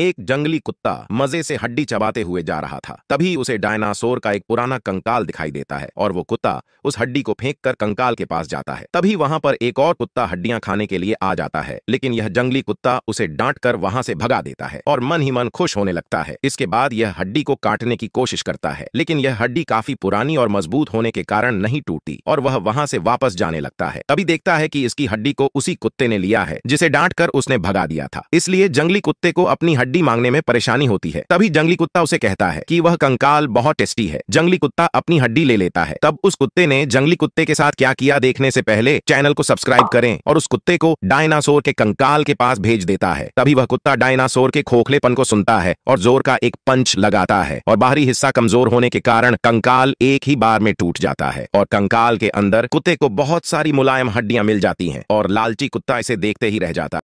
एक जंगली कुत्ता मजे से हड्डी चबाते हुए जा रहा था तभी उसे डायनासोर का एक पुराना कंकाल दिखाई देता है और वो कुत्ता उस हड्डी को फेंक कर कंकाल के पास जाता है तभी वहां पर एक और कुत्ता हड्डियां खाने के लिए आ जाता है लेकिन यह जंगली कुत्ता उसे डांट कर वहां से भगा देता है और मन ही मन खुश होने लगता है इसके बाद यह हड्डी को काटने की कोशिश करता है लेकिन यह हड्डी काफी पुरानी और मजबूत होने के कारण नहीं टूटती और वह वहां से वापस जाने लगता है तभी देखता है की इसकी हड्डी को उसी कुत्ते ने लिया है जिसे डांट कर उसने भगा दिया था इसलिए जंगली कुत्ते को अपनी हड्डी हड्डी मांगने में परेशानी होती है तभी जंगली कुत्ता उसे कहता है कि वह कंकाल बहुत टेस्टी है जंगली कुत्ता अपनी हड्डी ले लेता है तब उस कुत्ते ने जंगली कुत्ते के साथ क्या किया देखने से पहले चैनल को सब्सक्राइब करें और उस कुत्ते को डायनासोर के कंकाल के पास भेज देता है तभी वह कुत्ता डायनासोर के खोखलेपन को सुनता है और जोर का एक पंच लगाता है और बाहरी हिस्सा कमजोर होने के कारण कंकाल एक ही बार में टूट जाता है और कंकाल के अंदर कुत्ते को बहुत सारी मुलायम हड्डियां मिल जाती हैं और लालची कुत्ता इसे देखते ही रह जाता